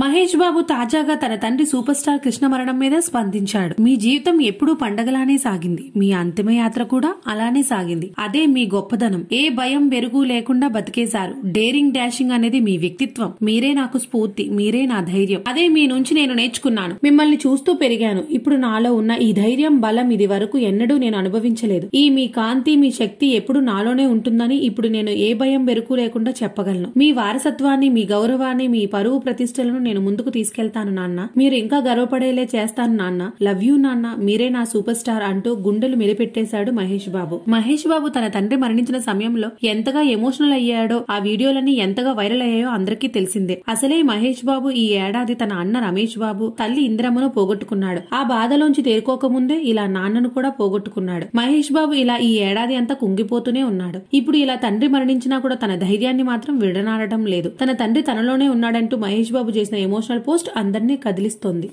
మహేష్ బాబు తాజాగా తన తండ్రి సూపర్ స్టార్ కృష్ణ మరణం మీద స్పందించాడు మీ జీవితం ఎప్పుడూ పండగలానే సాగింది మీ అంతిమయాత్ర కూడా అలానే సాగింది అదే మీ గొప్పదనం ఏ భయం బెరుగు లేకుండా బతికేశారు డేరింగ్ డాషింగ్ అనేది మీ వ్యక్తిత్వం మీరే నాకు స్ఫూర్తి మీరే నా ధైర్యం అదే మీ నుంచి నేను నేర్చుకున్నాను మిమ్మల్ని చూస్తూ పెరిగాను ఇప్పుడు నాలో ఉన్న ఈ ధైర్యం బలం ఇది వరకు ఎన్నడూ నేను అనుభవించలేదు ఈ మీ కాంతి మీ శక్తి ఎప్పుడు నాలోనే ఉంటుందని ఇప్పుడు నేను ఏ భయం వెరుకు లేకుండా చెప్పగలను మీ వారసత్వాన్ని మీ గౌరవాన్ని మీ పరువు ప్రతిష్టలను బిడ్డను నేను ముందుకు తీసుకెళ్తాను నాన్న మీరు ఇంకా గర్వపడేలే చేస్తాను నాన్న లవ్ యూ నాన్న మీరే నా సూపర్ స్టార్ అంటూ గుండెలు మెలిపెట్టేశాడు మహేష్ బాబు మహేష్ బాబు తన తండ్రి మరణించిన సమయంలో ఎంతగా ఎమోషనల్ అయ్యాడో ఆ వీడియోలన్నీ ఎంతగా వైరల్ అయ్యాయో అందరికీ తెలిసిందే అసలే మహేష్ బాబు ఈ ఏడాది తన అన్న రమేష్ బాబు తల్లి ఇంద్రమ్మను పోగొట్టుకున్నాడు ఆ బాధలోంచి తేరుకోకముందే ఇలా నాన్నను కూడా పోగొట్టుకున్నాడు మహేష్ బాబు ఇలా ఈ ఏడాది అంతా కుంగిపోతూనే ఉన్నాడు ఇప్పుడు ఇలా తండ్రి మరణించినా కూడా తన ధైర్యాన్ని మాత్రం విడనాడటం లేదు తన తండ్రి తనలోనే ఉన్నాడంటూ మహేష్ బాబు చేసిన ఎమోషనల్ పోస్ట్ అందరినీ కదిలిస్తోంది